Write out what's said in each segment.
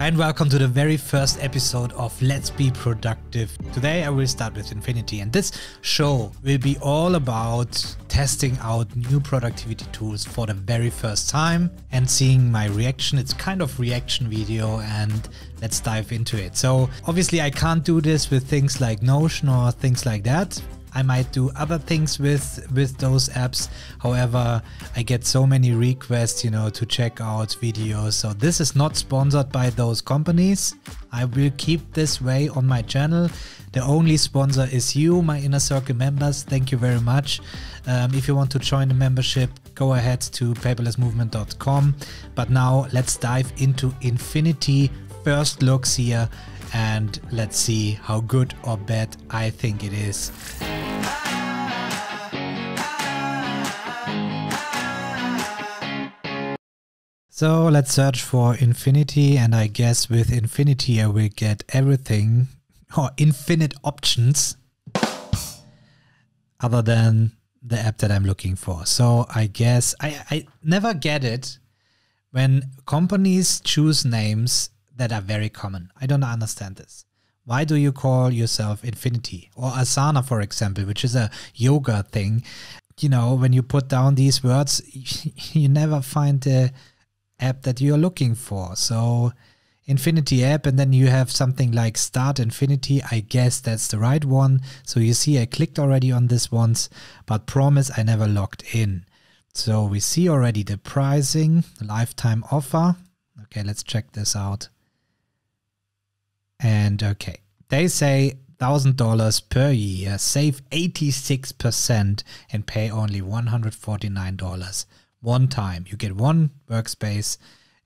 and welcome to the very first episode of Let's Be Productive. Today I will start with Infinity and this show will be all about testing out new productivity tools for the very first time and seeing my reaction. It's kind of reaction video and let's dive into it. So obviously I can't do this with things like Notion or things like that I might do other things with with those apps. However, I get so many requests, you know, to check out videos. So this is not sponsored by those companies. I will keep this way on my channel. The only sponsor is you, my inner circle members. Thank you very much. Um, if you want to join the membership, go ahead to paperlessmovement.com. But now let's dive into Infinity first looks here and let's see how good or bad I think it is. So let's search for infinity and I guess with infinity I will get everything or infinite options other than the app that I'm looking for. So I guess I, I never get it when companies choose names that are very common. I don't understand this. Why do you call yourself infinity or asana, for example, which is a yoga thing? You know, when you put down these words, you never find the app that you're looking for. So, infinity app, and then you have something like start infinity. I guess that's the right one. So, you see, I clicked already on this once, but promise I never logged in. So, we see already the pricing, lifetime offer. Okay, let's check this out. And okay, they say $1,000 per year, save 86% and pay only $149 one time. You get one workspace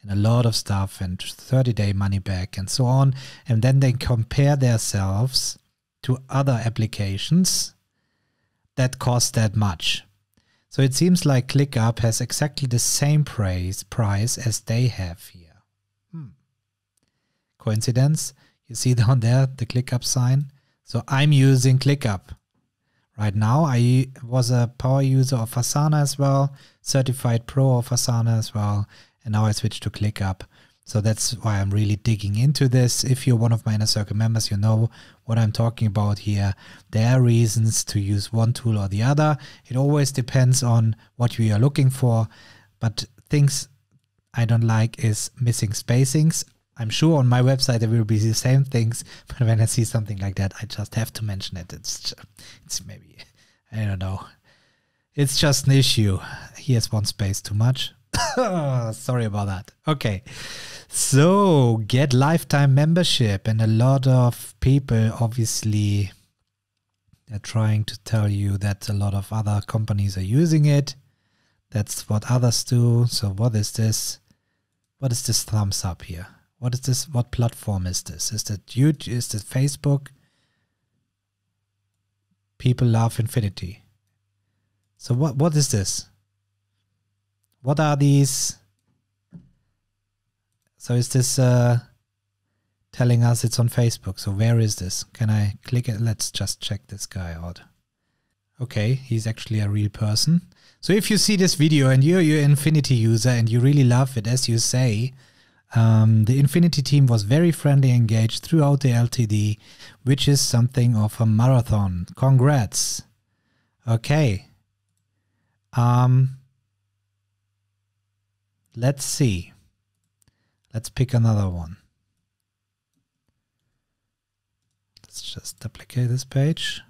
and a lot of stuff and 30 day money back and so on. And then they compare themselves to other applications that cost that much. So it seems like ClickUp has exactly the same price, price as they have here. Hmm. Coincidence? You see down there the ClickUp sign. So I'm using ClickUp right now. I was a power user of Asana as well, certified pro of Asana as well, and now I switched to ClickUp. So that's why I'm really digging into this. If you're one of my inner circle members, you know what I'm talking about here. There are reasons to use one tool or the other. It always depends on what you are looking for. But things I don't like is missing spacings. I'm sure on my website there will be the same things, but when I see something like that, I just have to mention it. It's just, it's maybe I don't know. It's just an issue. He has one space too much. Sorry about that. Okay. So get lifetime membership and a lot of people obviously they're trying to tell you that a lot of other companies are using it. That's what others do. So what is this? What is this thumbs up here? What is this? What platform is this? Is that YouTube? Is that Facebook? People love infinity. So what what is this? What are these? So is this uh, telling us it's on Facebook? So where is this? Can I click it? Let's just check this guy out. Okay, he's actually a real person. So if you see this video and you're your Infinity user and you really love it, as you say, um, the Infinity team was very friendly and engaged throughout the LTD, which is something of a marathon. Congrats. Okay. Um, let's see. Let's pick another one. Let's just duplicate this page.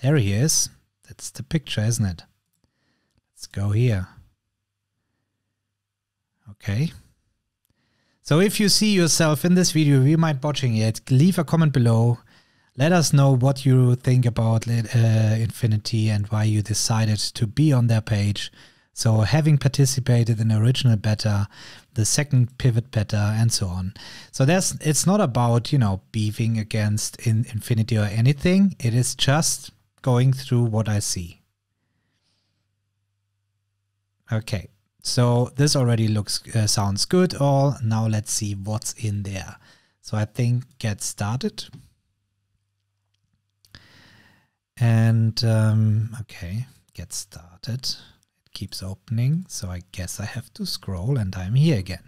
There he is. That's the picture, isn't it? Let's go here. Okay. So if you see yourself in this video, you might watching it, leave a comment below. Let us know what you think about uh, Infinity and why you decided to be on their page. So having participated in original beta, the second pivot beta, and so on. So that's it's not about you know beefing against in Infinity or anything. It is just going through what I see. Okay. So this already looks uh, sounds good all. Now let's see what's in there. So I think get started. And um, okay, get started. It keeps opening, so I guess I have to scroll and I'm here again.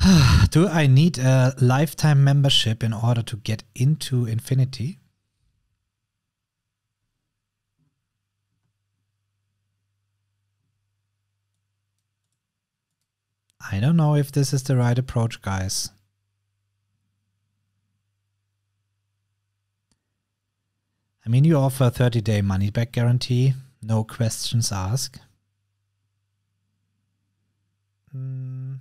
Do I need a lifetime membership in order to get into Infinity? I don't know if this is the right approach, guys. I mean, you offer a 30 day money back guarantee, no questions asked. Mm.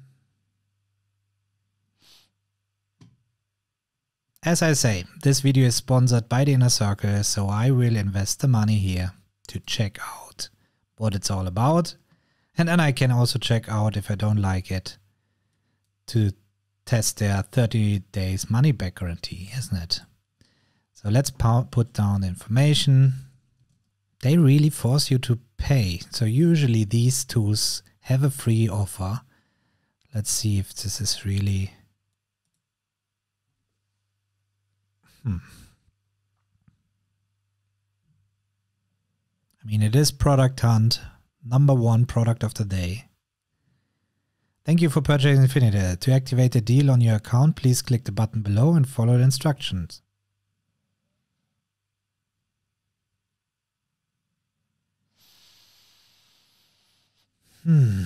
As I say, this video is sponsored by the Inner Circle, so I will invest the money here to check out what it's all about and then I can also check out if I don't like it to test their 30 days money back guarantee, isn't it? So let's put down the information. They really force you to pay. So usually these tools have a free offer. Let's see if this is really... Hmm. I mean, it is Product Hunt, number one product of the day. Thank you for purchasing Infinity. To activate the deal on your account, please click the button below and follow the instructions. Hmm.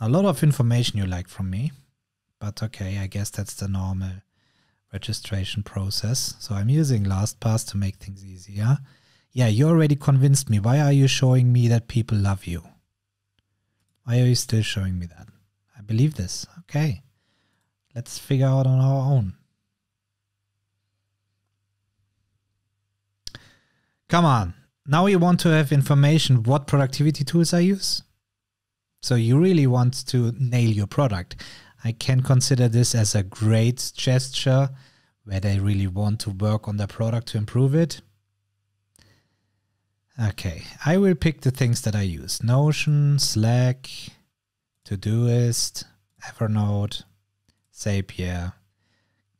A lot of information you like from me, but okay, I guess that's the normal registration process. So I'm using LastPass to make things easier yeah, you already convinced me. Why are you showing me that people love you? Why are you still showing me that? I believe this. Okay. Let's figure out on our own. Come on. Now you want to have information what productivity tools I use? So you really want to nail your product. I can consider this as a great gesture where they really want to work on their product to improve it. Okay, I will pick the things that I use. Notion, Slack, Todoist, Evernote, Zapier,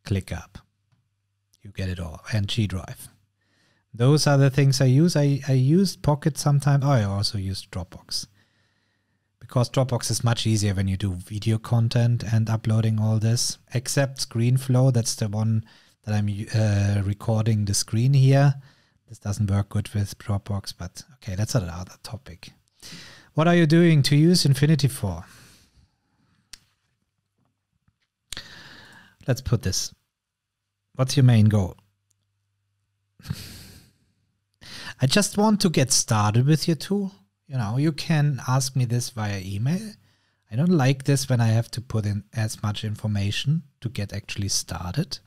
ClickUp. You get it all. And G Drive. Those are the things I use. I, I use Pocket sometimes. Oh, I also use Dropbox. Because Dropbox is much easier when you do video content and uploading all this, except ScreenFlow. That's the one that I'm uh, recording the screen here this doesn't work good with Dropbox, but okay, that's another topic. What are you doing to use Infinity for? Let's put this. What's your main goal? I just want to get started with your tool. You know, you can ask me this via email. I don't like this when I have to put in as much information to get actually started.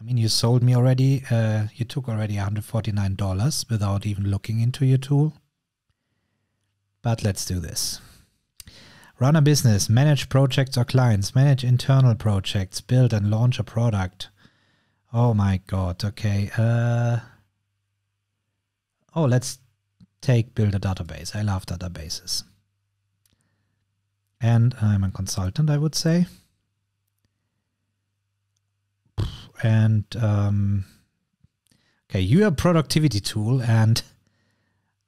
I mean, you sold me already, uh, you took already $149 without even looking into your tool. But let's do this. Run a business, manage projects or clients, manage internal projects, build and launch a product. Oh my god, okay. Uh, oh, let's take build a database. I love databases. And I'm a consultant, I would say. and um, okay, you're a productivity tool, and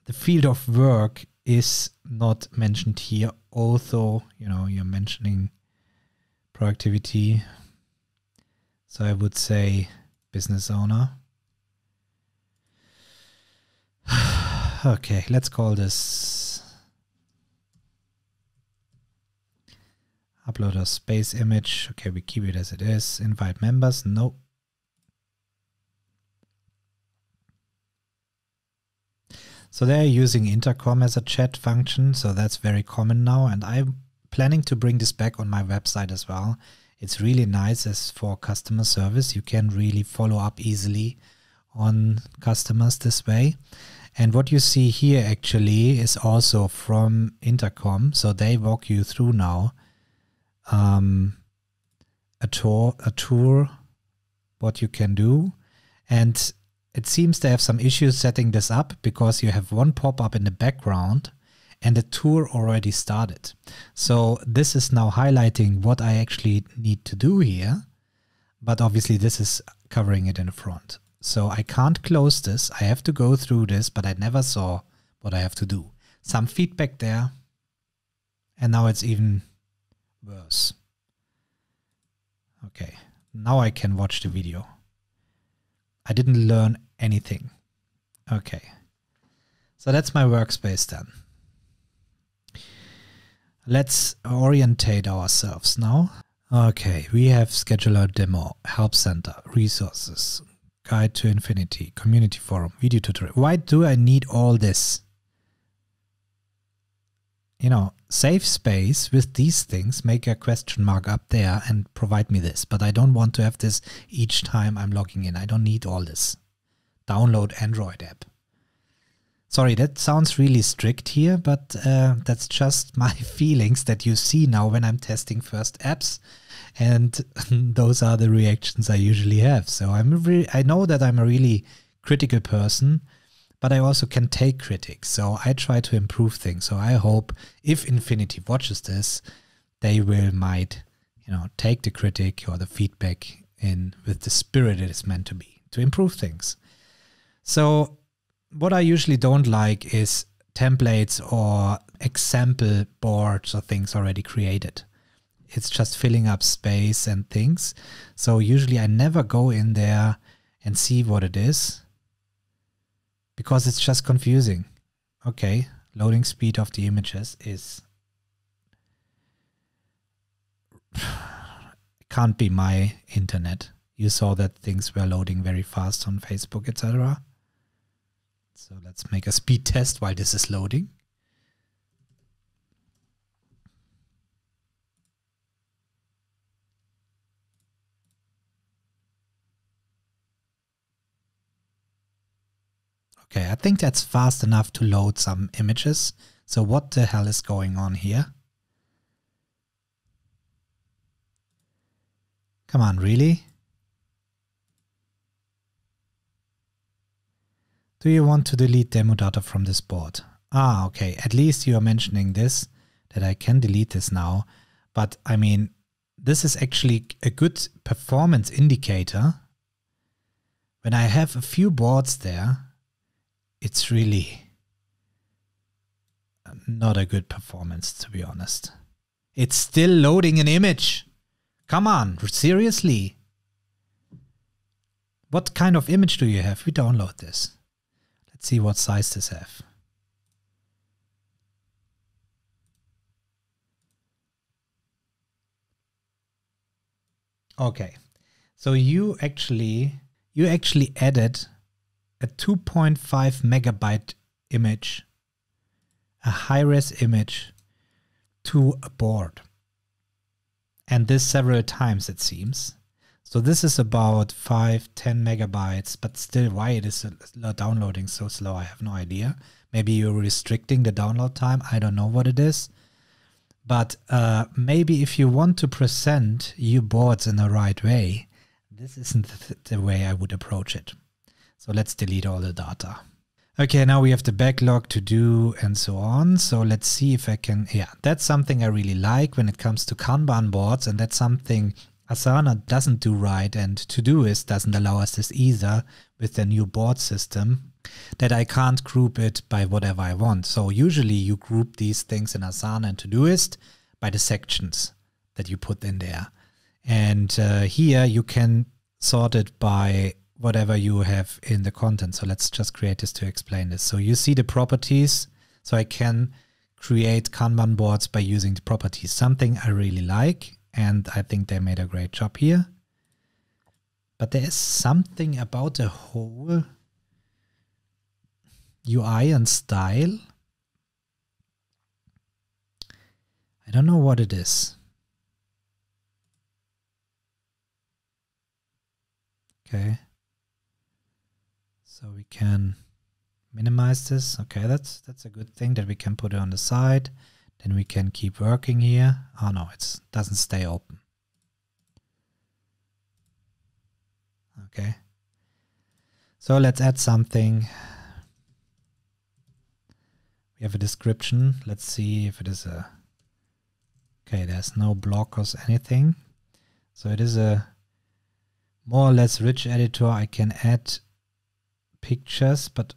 the field of work is not mentioned here. Although you know you're mentioning productivity, so I would say business owner. okay, let's call this upload a space image. Okay, we keep it as it is. Invite members. Nope. So they're using intercom as a chat function. So that's very common now. And I'm planning to bring this back on my website as well. It's really nice as for customer service. You can really follow up easily on customers this way. And what you see here actually is also from Intercom. So they walk you through now um, a tour, a tour, what you can do. And it seems they have some issues setting this up because you have one pop-up in the background and the tour already started. So this is now highlighting what I actually need to do here, but obviously this is covering it in the front. So I can't close this. I have to go through this, but I never saw what I have to do. Some feedback there. And now it's even worse. Okay, now I can watch the video. I didn't learn anything. Okay. So that's my workspace then. Let's orientate ourselves now. Okay, we have scheduler demo, help center, resources, guide to infinity, community forum, video tutorial. Why do I need all this? you know, save space with these things, make a question mark up there and provide me this. But I don't want to have this each time I'm logging in. I don't need all this. Download Android app. Sorry, that sounds really strict here, but uh, that's just my feelings that you see now when I'm testing first apps. And those are the reactions I usually have. So I'm re- I know that I'm a really critical person but I also can take critics. So I try to improve things. So I hope if Infinity watches this, they will might, you know, take the critic or the feedback in with the spirit it is meant to be to improve things. So what I usually don't like is templates or example boards or things already created. It's just filling up space and things. So usually I never go in there and see what it is because it's just confusing. Okay, loading speed of the images is can't be my internet. You saw that things were loading very fast on Facebook, etc. So let's make a speed test while this is loading. Okay, I think that's fast enough to load some images. So what the hell is going on here? Come on, really? Do you want to delete demo data from this board? Ah, okay, at least you are mentioning this, that I can delete this now. But I mean, this is actually a good performance indicator. When I have a few boards there, it's really um, not a good performance, to be honest. It's still loading an image. Come on, seriously. What kind of image do you have? We download this. Let's see what size this have. Okay. So you actually you actually added a 2.5 megabyte image, a high res image to a board. And this several times, it seems. So this is about 5, 10 megabytes, but still, why it is downloading so slow, I have no idea. Maybe you're restricting the download time. I don't know what it is. But uh, maybe if you want to present your boards in the right way, this isn't the way I would approach it. So let's delete all the data. Okay, now we have the backlog to do and so on. So let's see if I can, yeah, that's something I really like when it comes to Kanban boards and that's something Asana doesn't do right and Todoist doesn't allow us this either with their new board system that I can't group it by whatever I want. So usually you group these things in Asana and Todoist by the sections that you put in there. And uh, here you can sort it by whatever you have in the content. So let's just create this to explain this. So you see the properties. So I can create Kanban boards by using the properties, something I really like. And I think they made a great job here. But there is something about the whole UI and style. I don't know what it is. Okay. So we can minimize this. Okay, that's that's a good thing that we can put it on the side. Then we can keep working here. Oh no, it doesn't stay open. Okay. So let's add something. We have a description. Let's see if it is a... Okay, there's no blockers, anything. So it is a more or less rich editor. I can add pictures, but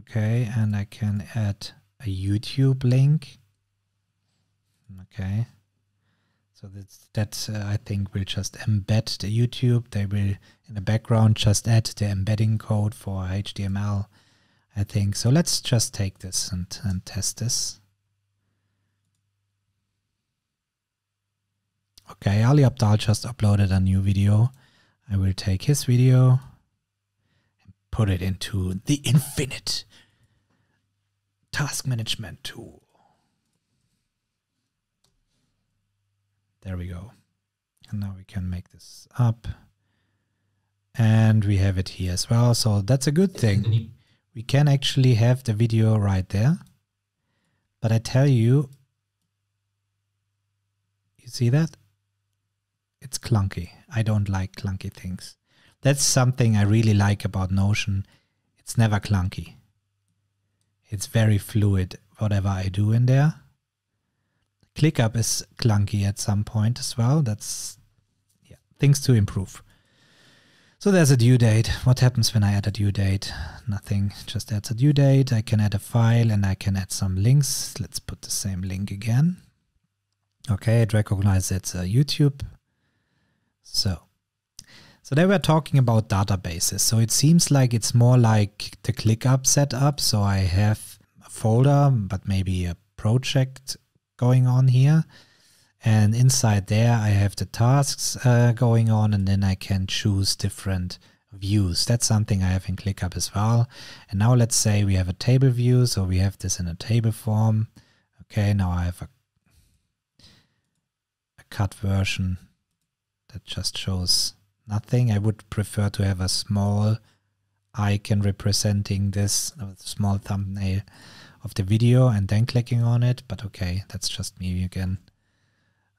okay, and I can add a YouTube link. Okay. So that's, that uh, I think, will just embed the YouTube. They will, in the background, just add the embedding code for HTML, I think. So let's just take this and, and test this. Okay, Ali Abdal just uploaded a new video. I will take his video put it into the infinite task management tool. There we go. And now we can make this up. And we have it here as well. So that's a good thing. We can actually have the video right there. But I tell you, you see that? It's clunky. I don't like clunky things that's something I really like about Notion. It's never clunky. It's very fluid, whatever I do in there. ClickUp is clunky at some point as well. That's yeah, things to improve. So there's a due date. What happens when I add a due date? Nothing, just adds a due date. I can add a file and I can add some links. Let's put the same link again. Okay, it recognizes it's a YouTube. So so they were talking about databases. So it seems like it's more like the ClickUp setup. So I have a folder, but maybe a project going on here. And inside there, I have the tasks uh, going on, and then I can choose different views. That's something I have in ClickUp as well. And now let's say we have a table view, so we have this in a table form. Okay, now I have a, a cut version that just shows nothing. I would prefer to have a small icon representing this small thumbnail of the video and then clicking on it. But okay, that's just me again.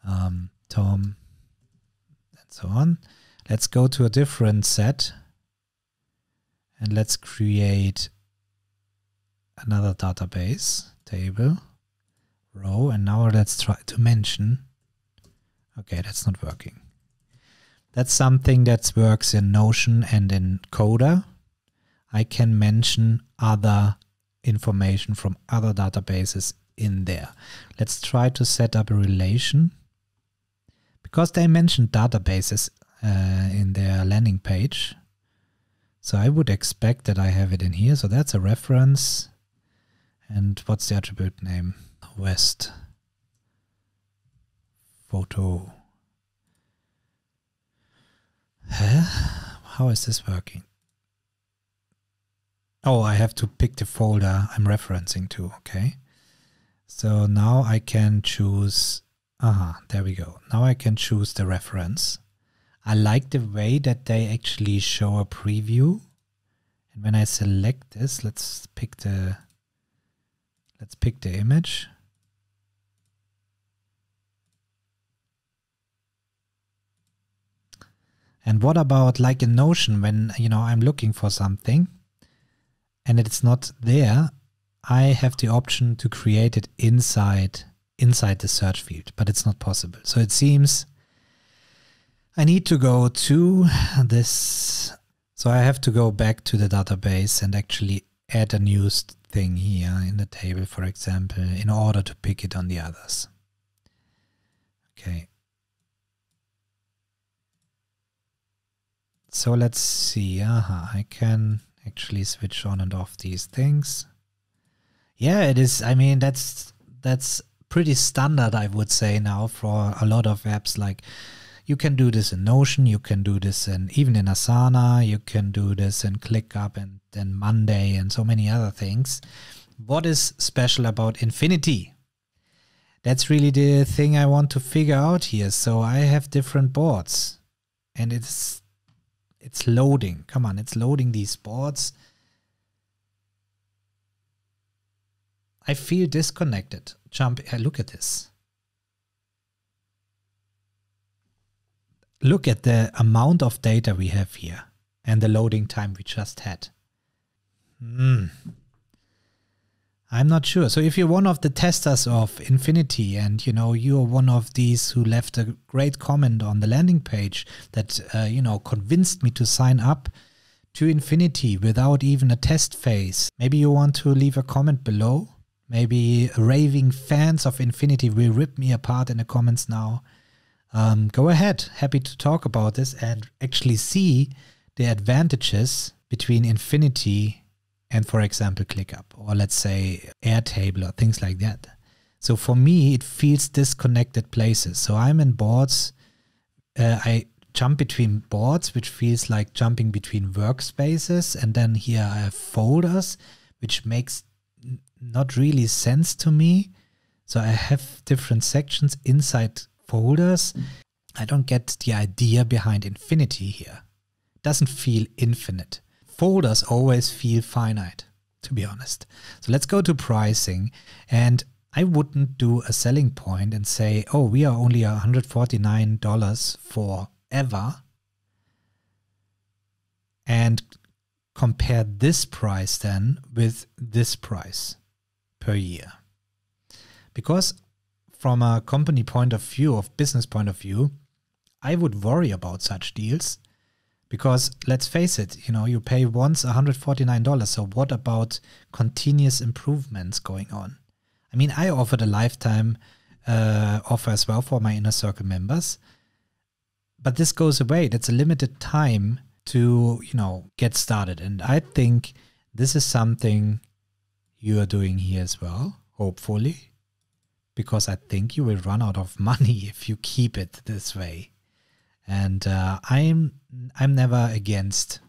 Um, Tom, and so on. Let's go to a different set and let's create another database table row. And now let's try to mention. Okay, that's not working. That's something that works in Notion and in Coda. I can mention other information from other databases in there. Let's try to set up a relation. Because they mentioned databases uh, in their landing page. So I would expect that I have it in here. So that's a reference. And what's the attribute name? West photo. Huh? How is this working? Oh, I have to pick the folder I'm referencing to, okay? So now I can choose, ah, uh -huh, there we go. Now I can choose the reference. I like the way that they actually show a preview. And when I select this, let's pick the, let's pick the image. And what about like a Notion when, you know, I'm looking for something and it's not there, I have the option to create it inside inside the search field, but it's not possible. So it seems I need to go to this. So I have to go back to the database and actually add a new thing here in the table, for example, in order to pick it on the others. Okay. So let's see. Uh -huh. I can actually switch on and off these things. Yeah, it is. I mean, that's that's pretty standard, I would say now for a lot of apps. Like you can do this in Notion, you can do this in even in Asana, you can do this in ClickUp and then Monday and so many other things. What is special about Infinity? That's really the thing I want to figure out here. So I have different boards and it's it's loading. Come on, it's loading these boards. I feel disconnected. Jump. Look at this. Look at the amount of data we have here and the loading time we just had. Mm. I'm not sure. So if you're one of the testers of Infinity and you know you are one of these who left a great comment on the landing page that uh, you know convinced me to sign up to Infinity without even a test phase, maybe you want to leave a comment below. Maybe raving fans of Infinity will rip me apart in the comments now. Um, go ahead. Happy to talk about this and actually see the advantages between Infinity and for example ClickUp or let's say Airtable or things like that. So for me, it feels disconnected places. So I'm in boards. Uh, I jump between boards, which feels like jumping between workspaces. And then here I have folders, which makes not really sense to me. So I have different sections inside folders. I don't get the idea behind infinity here. doesn't feel infinite folders always feel finite, to be honest. So let's go to pricing. And I wouldn't do a selling point and say, oh, we are only $149 forever. And compare this price then with this price per year. Because from a company point of view, of business point of view, I would worry about such deals because let's face it, you know, you pay once $149. So what about continuous improvements going on? I mean, I offered a lifetime uh, offer as well for my inner circle members, but this goes away. That's a limited time to, you know, get started. And I think this is something you are doing here as well, hopefully, because I think you will run out of money if you keep it this way and uh, I'm I'm never against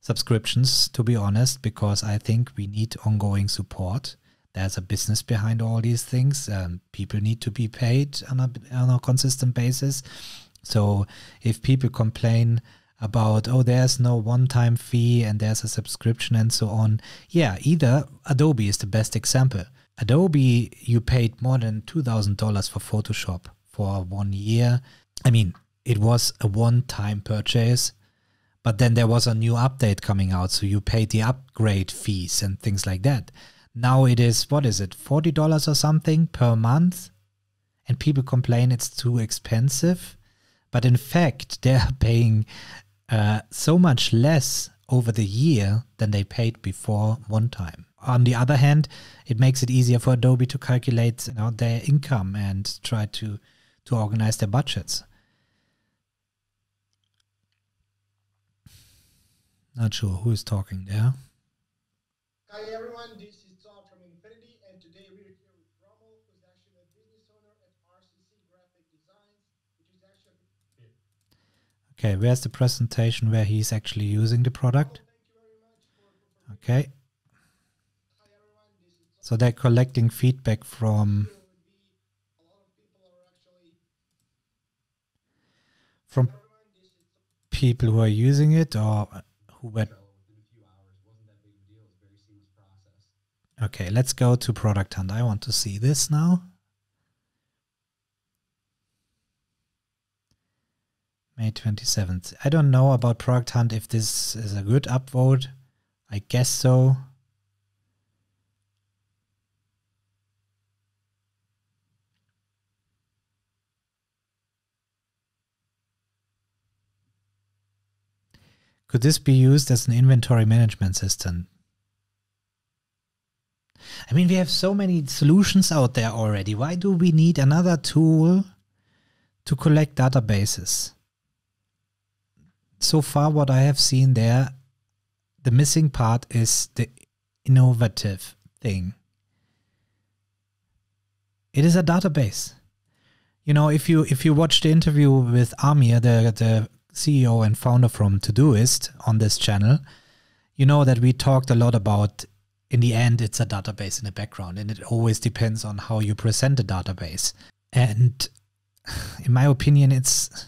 subscriptions to be honest because I think we need ongoing support. There's a business behind all these things. Um, people need to be paid on a on a consistent basis. So if people complain about oh there's no one-time fee and there's a subscription and so on, yeah, either Adobe is the best example. Adobe, you paid more than two thousand dollars for Photoshop for one year. I mean, it was a one-time purchase but then there was a new update coming out so you paid the upgrade fees and things like that now it is what is it $40 or something per month and people complain it's too expensive but in fact they're paying uh, so much less over the year than they paid before one time on the other hand it makes it easier for adobe to calculate you know, their income and try to to organize their budgets Not sure who is talking there. Hi everyone, this is Tom from Infinity, and today we're here with who's actually a business owner at RCC Graphic Designs, which is actually. Okay, where's the presentation where he's actually using the product? okay. so they're collecting feedback from. From people who are using it or who went. Okay, let's go to Product Hunt. I want to see this now. May 27th. I don't know about Product Hunt if this is a good upvote. I guess so. Could this be used as an inventory management system? I mean, we have so many solutions out there already. Why do we need another tool to collect databases? So far, what I have seen there, the missing part is the innovative thing. It is a database. You know, if you if you watch the interview with Amir, the the CEO and founder from Todoist on this channel, you know that we talked a lot about in the end, it's a database in the background, and it always depends on how you present the database. And in my opinion, it's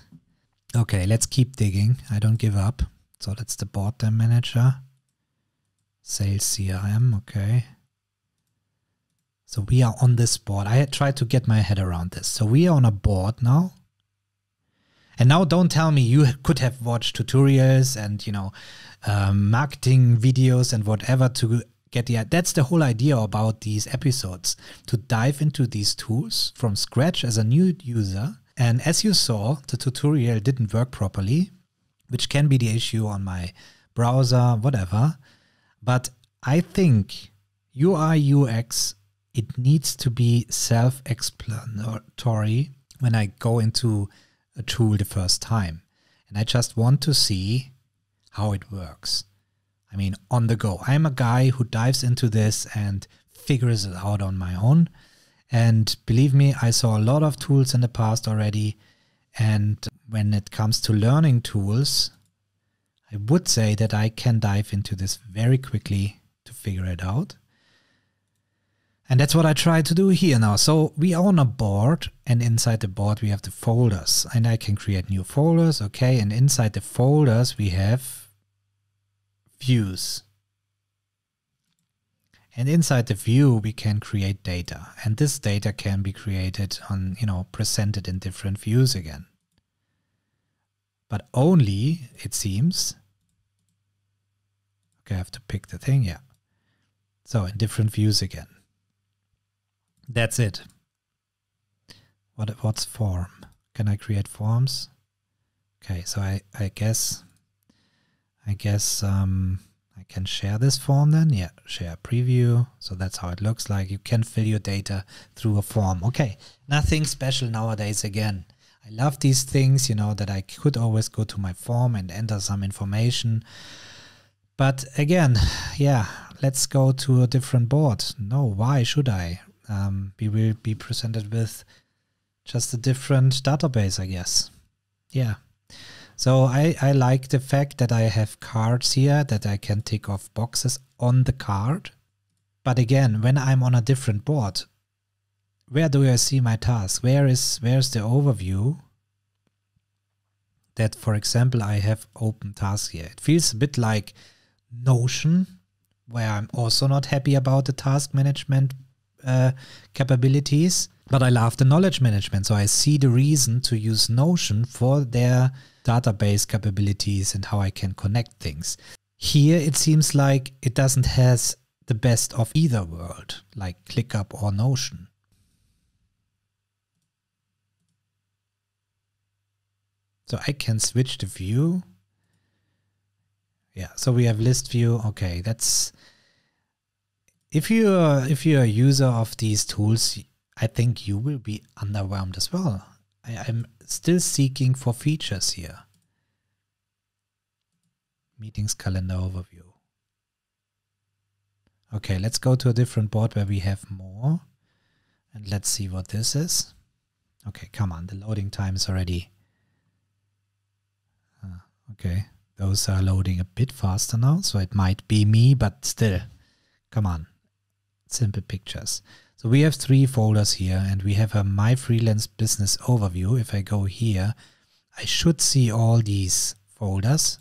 okay. Let's keep digging. I don't give up. So that's the board then manager, sales CRM. Okay. So we are on this board. I tried to get my head around this. So we are on a board now and now don't tell me you could have watched tutorials and, you know, um, marketing videos and whatever to get the that's the whole idea about these episodes to dive into these tools from scratch as a new user and as you saw the tutorial didn't work properly which can be the issue on my browser whatever but i think ui ux it needs to be self explanatory when i go into a tool the first time. And I just want to see how it works. I mean, on the go. I'm a guy who dives into this and figures it out on my own. And believe me, I saw a lot of tools in the past already. And when it comes to learning tools, I would say that I can dive into this very quickly to figure it out. And that's what I try to do here now. So we own a board and inside the board we have the folders and I can create new folders. Okay. And inside the folders we have views. And inside the view, we can create data and this data can be created on, you know, presented in different views again. But only, it seems, okay, I have to pick the thing, yeah. So in different views again. That's it. What What's form? Can I create forms? Okay, so I, I guess I guess um, I can share this form then. Yeah, share preview. So that's how it looks like. You can fill your data through a form. Okay, nothing special nowadays again. I love these things, you know, that I could always go to my form and enter some information. But again, yeah, let's go to a different board. No, why should I? um, we will be presented with just a different database, I guess. Yeah. So I, I like the fact that I have cards here that I can tick off boxes on the card. But again, when I'm on a different board, where do I see my task? Where is where's the overview? That, for example, I have open task here. It feels a bit like Notion, where I'm also not happy about the task management uh, capabilities, but I love the knowledge management. So I see the reason to use Notion for their database capabilities and how I can connect things. Here it seems like it doesn't has the best of either world, like ClickUp or Notion. So I can switch the view. Yeah, so we have list view. Okay, that's if you are, if you're a user of these tools, I think you will be underwhelmed as well. I, I'm still seeking for features here. Meetings calendar overview. Okay, let's go to a different board where we have more. And let's see what this is. Okay, come on, the loading time is already... Uh, okay, those are loading a bit faster now, so it might be me, but still, come on simple pictures. So we have three folders here and we have a My Freelance Business Overview. If I go here, I should see all these folders.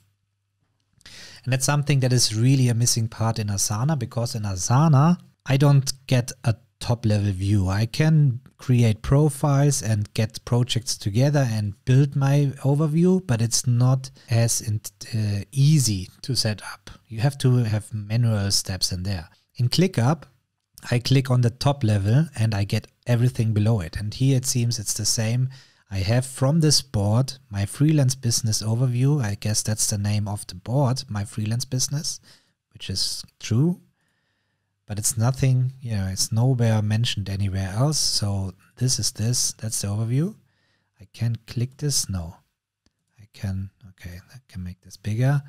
And that's something that is really a missing part in Asana because in Asana, I don't get a top level view. I can create profiles and get projects together and build my overview, but it's not as uh, easy to set up. You have to have manual steps in there. In ClickUp, I click on the top level and I get everything below it. And here it seems it's the same. I have from this board my freelance business overview. I guess that's the name of the board, my freelance business, which is true. But it's nothing, you know, it's nowhere mentioned anywhere else. So this is this, that's the overview. I can click this, no. I can, okay, I can make this bigger.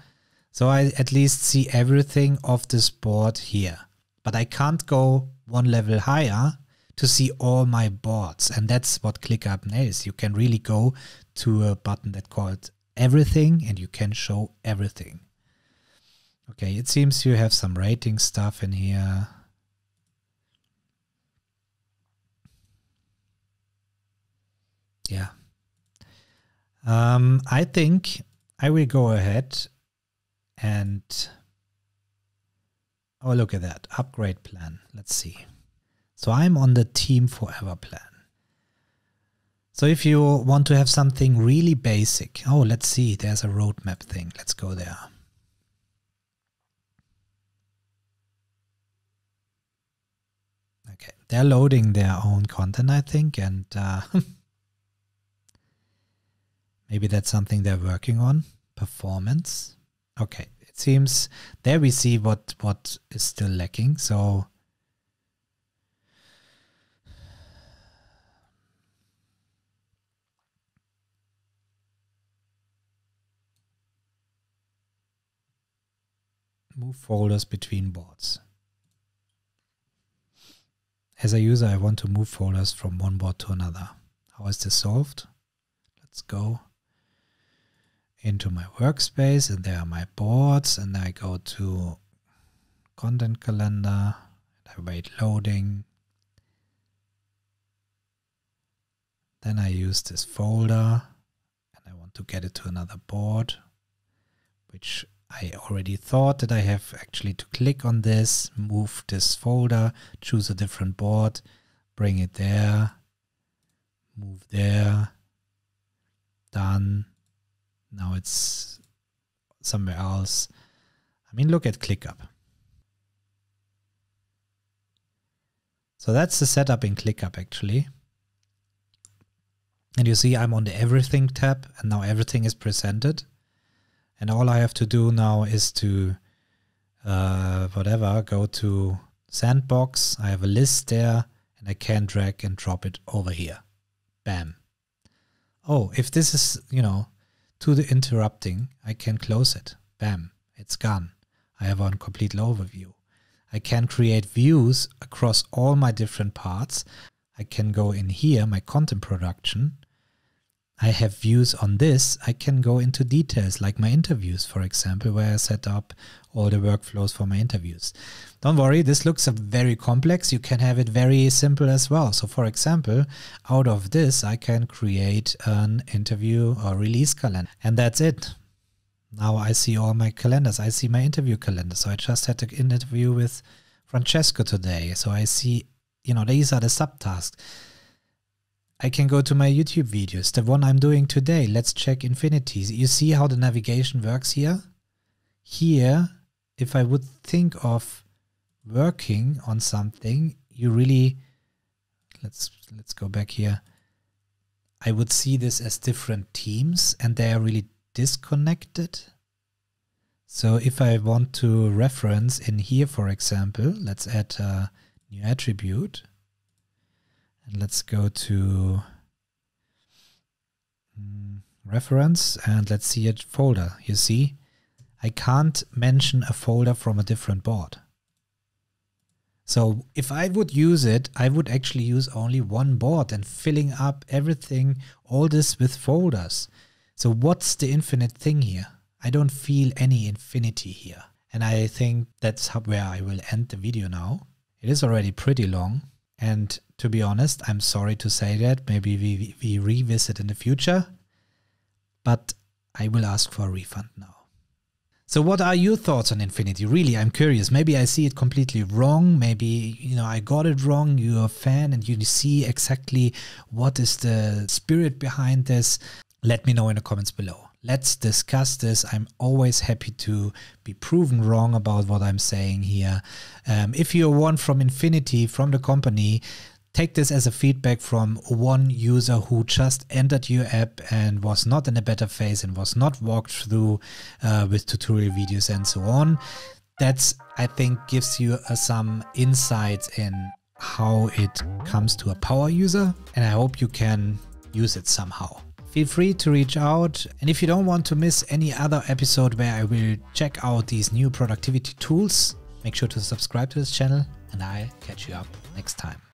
So I at least see everything of this board here but I can't go one level higher to see all my boards. And that's what ClickUp is. You can really go to a button that called everything and you can show everything. Okay, it seems you have some rating stuff in here. Yeah. Um, I think I will go ahead and Oh, look at that. Upgrade plan. Let's see. So I'm on the Team Forever plan. So if you want to have something really basic, oh, let's see, there's a roadmap thing. Let's go there. Okay, they're loading their own content, I think, and uh, maybe that's something they're working on. Performance. Okay, it seems there we see what what is still lacking. So move folders between boards. As a user, I want to move folders from one board to another. How is this solved? Let's go into my workspace and there are my boards and I go to content calendar I wait loading then I use this folder and I want to get it to another board which I already thought that I have actually to click on this move this folder choose a different board bring it there move there done now it's somewhere else. I mean, look at ClickUp. So that's the setup in ClickUp actually. And you see I'm on the everything tab and now everything is presented. And all I have to do now is to, uh, whatever, go to sandbox. I have a list there and I can drag and drop it over here. Bam. Oh, if this is, you know, to the interrupting, I can close it. Bam, it's gone. I have a complete overview. I can create views across all my different parts. I can go in here, my content production, I have views on this, I can go into details, like my interviews, for example, where I set up all the workflows for my interviews. Don't worry, this looks very complex. You can have it very simple as well. So, for example, out of this, I can create an interview or release calendar, and that's it. Now I see all my calendars. I see my interview calendar. So I just had an interview with Francesco today. So I see, you know, these are the subtasks I can go to my YouTube videos, the one I'm doing today. Let's check infinities. You see how the navigation works here? Here, if I would think of working on something, you really, let's, let's go back here. I would see this as different teams and they are really disconnected. So if I want to reference in here, for example, let's add a new attribute. And let's go to mm, reference and let's see a folder. You see, I can't mention a folder from a different board. So if I would use it, I would actually use only one board and filling up everything, all this with folders. So what's the infinite thing here? I don't feel any infinity here. And I think that's where I will end the video now. It is already pretty long. And to be honest. I'm sorry to say that. Maybe we, we revisit in the future. But I will ask for a refund now. So what are your thoughts on Infinity? Really, I'm curious. Maybe I see it completely wrong. Maybe, you know, I got it wrong. You're a fan and you see exactly what is the spirit behind this. Let me know in the comments below. Let's discuss this. I'm always happy to be proven wrong about what I'm saying here. Um, if you're one from Infinity, from the company, Take this as a feedback from one user who just entered your app and was not in a better phase and was not walked through uh, with tutorial videos and so on. That's, I think, gives you uh, some insights in how it comes to a power user. And I hope you can use it somehow. Feel free to reach out. And if you don't want to miss any other episode where I will check out these new productivity tools, make sure to subscribe to this channel and I'll catch you up next time.